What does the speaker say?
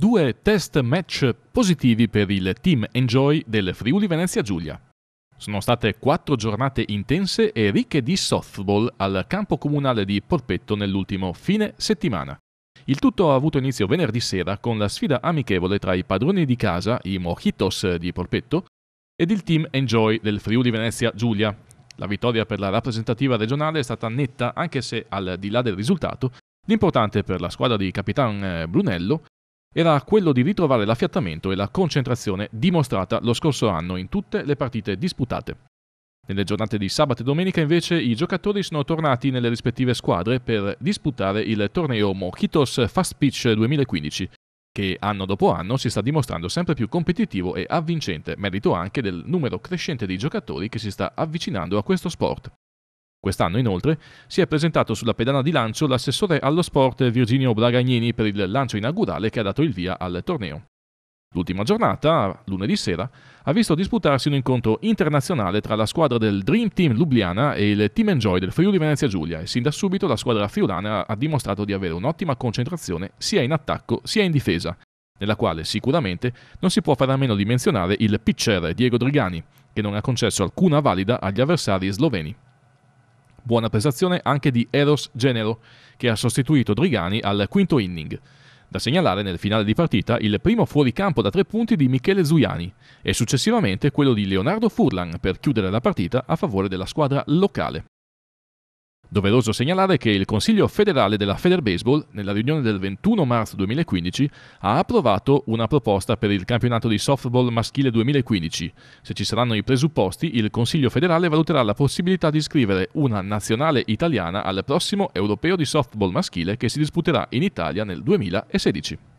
due test match positivi per il team Enjoy del Friuli Venezia Giulia. Sono state quattro giornate intense e ricche di softball al campo comunale di Porpetto nell'ultimo fine settimana. Il tutto ha avuto inizio venerdì sera con la sfida amichevole tra i padroni di casa, i Mojitos di Porpetto, ed il team Enjoy del Friuli Venezia Giulia. La vittoria per la rappresentativa regionale è stata netta anche se al di là del risultato, l'importante per la squadra di Capitan eh, Brunello era quello di ritrovare l'affiattamento e la concentrazione dimostrata lo scorso anno in tutte le partite disputate. Nelle giornate di sabato e domenica invece i giocatori sono tornati nelle rispettive squadre per disputare il torneo Mojitos Fast Pitch 2015, che anno dopo anno si sta dimostrando sempre più competitivo e avvincente, merito anche del numero crescente di giocatori che si sta avvicinando a questo sport. Quest'anno inoltre si è presentato sulla pedana di lancio l'assessore allo sport Virginio Blagagnini per il lancio inaugurale che ha dato il via al torneo. L'ultima giornata, lunedì sera, ha visto disputarsi un incontro internazionale tra la squadra del Dream Team Ljubljana e il Team Enjoy del Friuli Venezia Giulia e sin da subito la squadra friulana ha dimostrato di avere un'ottima concentrazione sia in attacco sia in difesa, nella quale sicuramente non si può fare a meno di menzionare il pitcher Diego Drigani, che non ha concesso alcuna valida agli avversari sloveni. Buona prestazione anche di Eros Genero, che ha sostituito Drigani al quinto inning. Da segnalare nel finale di partita il primo fuoricampo da tre punti di Michele Zuiani e successivamente quello di Leonardo Furlan per chiudere la partita a favore della squadra locale. Doveroso segnalare che il Consiglio federale della Feder Baseball, nella riunione del 21 marzo 2015, ha approvato una proposta per il campionato di softball maschile 2015. Se ci saranno i presupposti, il Consiglio federale valuterà la possibilità di iscrivere una nazionale italiana al prossimo europeo di softball maschile che si disputerà in Italia nel 2016.